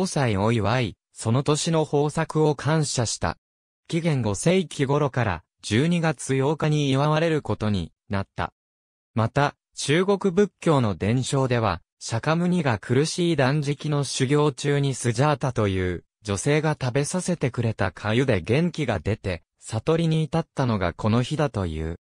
母祭を祝い、その年の豊作を感謝した。紀元5世紀頃から12月8日に祝われることになった。また、中国仏教の伝承では、釈迦牟尼が苦しい断食の修行中にスジャータという女性が食べさせてくれた粥で元気が出て、悟りに至ったのがこの日だという。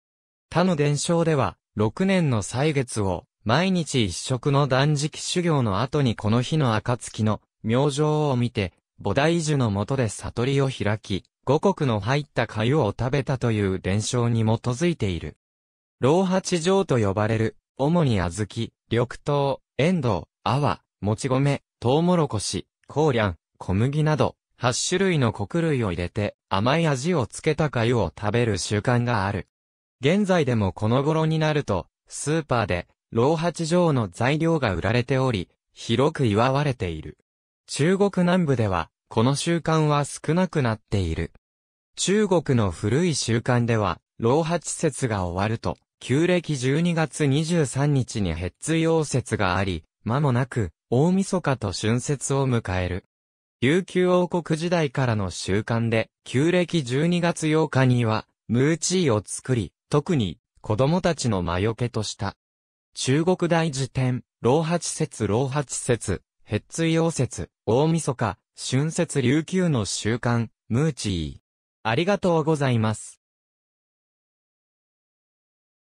他の伝承では、6年の歳月を毎日一食の断食修行の後にこの日の暁の明星を見て、菩提樹の下で悟りを開き、五穀の入った粥を食べたという伝承に基づいている。老八条と呼ばれる、主に小豆、緑豆、エンドウ、もち米、トウモロコシ、コーリャン、小麦など、8種類の穀類を入れて、甘い味をつけた粥を食べる習慣がある。現在でもこの頃になると、スーパーで、老八条の材料が売られており、広く祝われている。中国南部では、この習慣は少なくなっている。中国の古い習慣では、老八節が終わると、旧暦12月23日にヘッツ陽節があり、間もなく、大晦日と春節を迎える。琉球王国時代からの習慣で、旧暦12月8日には、ムーチーを作り、特に、子供たちの魔除けとした。中国大辞典、老八節老八節、ヘッツイ応接、大晦日、春節琉球の習慣、ムーチー。ありがとうございます。